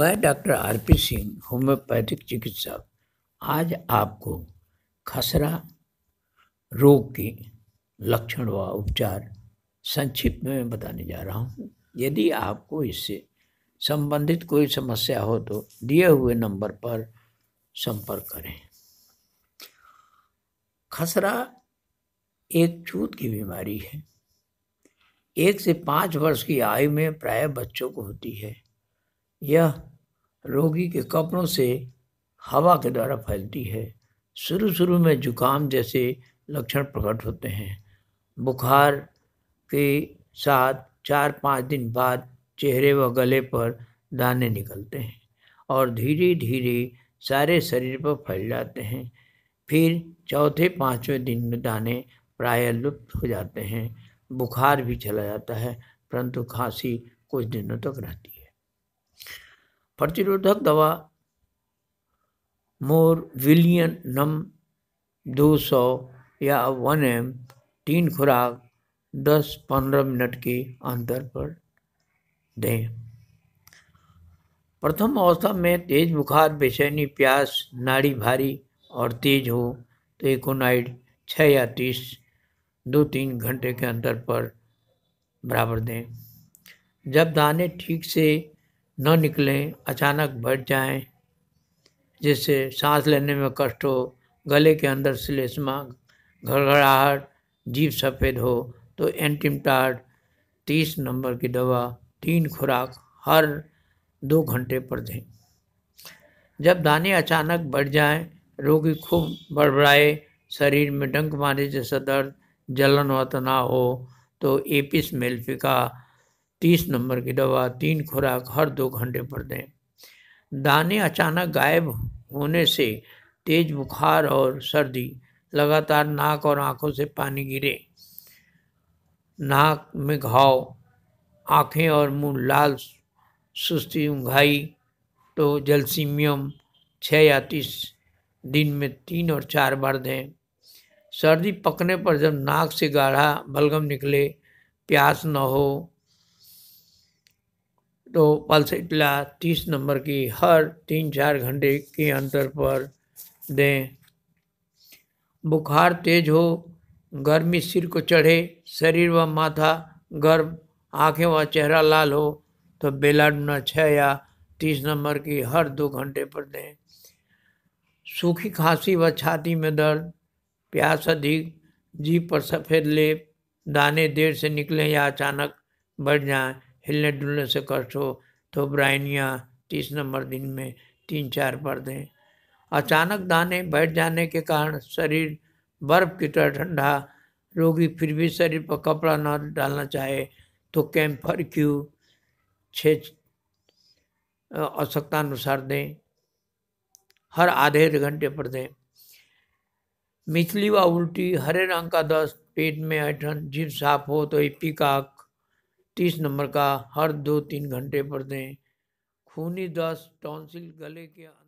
मैं doctor R P Singh homeopathic चिकित्सक आज आपको खसरा रोग के लक्षण व उपचार संक्षिप्त में बताने जा रहा हूँ यदि आपको इससे संबंधित कोई समस्या हो तो दिए हुए नंबर पर संपर्क करें खसरा एक छूत की बीमारी है एक से पाँच वर्ष की आयु में प्राय बच्चों को होती है यह रोगी के कपड़ों से हवा के द्वारा फैलती है शुरू शुरू में जुकाम जैसे लक्षण प्रकट होते हैं बुखार के साथ चार पाँच दिन बाद चेहरे व गले पर दाने निकलते हैं और धीरे धीरे सारे शरीर पर फैल जाते हैं फिर चौथे पाँचवें दिन में दाने प्राय लुप्त हो जाते हैं बुखार भी चला जाता है परंतु खांसी कुछ दिनों तक रहती है प्रतिरोधक दवा मोर विलियन नम 200 या 1 एम तीन खुराक 10-15 मिनट के अंतर पर दें प्रथम अवस्था में तेज बुखार बेचैनी प्यास नाड़ी भारी और तेज हो तो एकोनाइड छः या तीस दो तीन घंटे के अंतर पर बराबर दें जब दाने ठीक से न निकलें अचानक बढ़ जाएं, जिससे सांस लेने में कष्ट हो गले के अंदर सिलेसमा घड़घड़ाहट जीभ सफ़ेद हो तो एंटीमटार्ड तीस नंबर की दवा तीन खुराक हर दो घंटे पर दें जब दाने अचानक बढ़ जाएं, रोगी खूब बड़बड़ाए शरीर में डंक मारे जैसा दर्द जलन व तनाव हो तो एपिस मेल्फिका तीस नंबर की दवा तीन खुराक हर दो घंटे पर दें दाने अचानक गायब होने से तेज बुखार और सर्दी लगातार नाक और आंखों से पानी गिरे नाक में घाव आँखें और मुंह लाल सुस्ती उंघाई तो जलसीमियम छः या तीस दिन में तीन और चार बार दें सर्दी पकने पर जब नाक से गाढ़ा बलगम निकले प्यास न हो तो पल्सेटला तीस नंबर की हर तीन चार घंटे के अंतर पर दें बुखार तेज हो गर्मी सिर को चढ़े शरीर व माथा गर्म आँखें व चेहरा लाल हो तो बेलाडुना छः या तीस नंबर की हर दो घंटे पर दें सूखी खांसी व छाती में दर्द प्यास अधिक जीप पर सफ़ेद लेप दाने देर से निकलें या अचानक बढ़ जाएं हिलने डुलने से कष्ट हो तो ब्राइनिया तीस नंबर दिन में तीन चार पर दें अचानक दाने बैठ जाने के कारण शरीर बर्फ़ की तरह ठंडा रोगी फिर भी शरीर पर कपड़ा न डालना चाहे तो कैम्फर क्यू छः आवश्यकता अनुसार दें हर आधे घंटे पर दें मिचली व उल्टी हरे रंग का दस्त पेट में ऐठन जीभ साफ हो तो इपी का तीस नंबर का हर दो तीन घंटे पर दें खूनी दस टॉन्सिल गले के